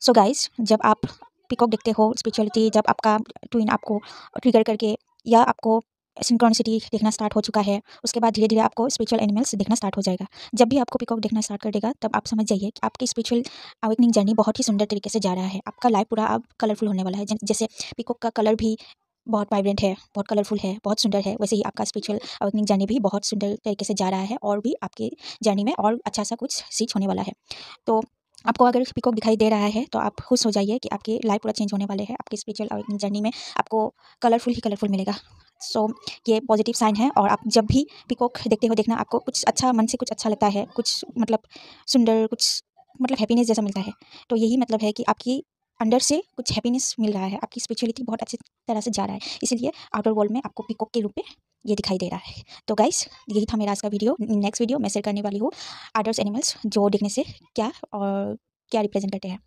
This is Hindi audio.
सो so गाइस जब आप पिकॉक देखते हो स्पिरिचुअलिटी जब आपका ट्विन आपको ट्रिगर करके या आपको सिंक्रॉनिसिटी देखना स्टार्ट हो चुका है उसके बाद धीरे धीरे आपको स्पिरिचुअल एनिमल्स देखना स्टार्ट हो जाएगा जब भी आपको पिकॉक देखना स्टार्ट कर देगा तब आप समझ जाइए कि आपकी स्पिरिचुअल अवेकनिंग जर्नी बहुत ही सुंदर तरीके से जा रहा है आपका लाइफ पूरा अब कलरफुल होने वाला है जैसे पिकॉक का कलर भी बहुत वाइब्रेंट है बहुत कलरफुल है बहुत सुंदर है वैसे ही आपका स्पिरिचुअल अवेकनिंग जर्नी भी बहुत सुंदर तरीके से जा रहा है और भी आपकी जर्नी में और अच्छा सा कुछ सीच होने वाला है तो आपको अगर पिकॉक दिखाई दे रहा है तो आप खुश हो जाइए कि आपकी लाइफ पूरा चेंज होने वाले हैं आपकी स्पिरिचुअल जर्नी में आपको कलरफुल ही कलरफुल मिलेगा सो so, ये पॉजिटिव साइन है और आप जब भी पिकॉक देखते हो देखना आपको कुछ अच्छा मन से कुछ अच्छा लगता है कुछ मतलब सुंदर कुछ मतलब हैप्पीनेस जैसा मिलता है तो यही मतलब है कि आपकी अंडर से कुछ हैप्पीनेस मिल रहा है आपकी स्पिरिचुअलिटी बहुत अच्छी तरह से जा रहा है इसीलिए आउटर वर्ल्ड में आपको पिकॉक के रूप में ये दिखाई दे रहा है तो गाइस यही था मेरा आज का वीडियो नेक्स्ट वीडियो मैं शेयर करने वाली हूँ अडल्ट एनिमल्स जो देखने से क्या और क्या रिप्रेजेंट करते हैं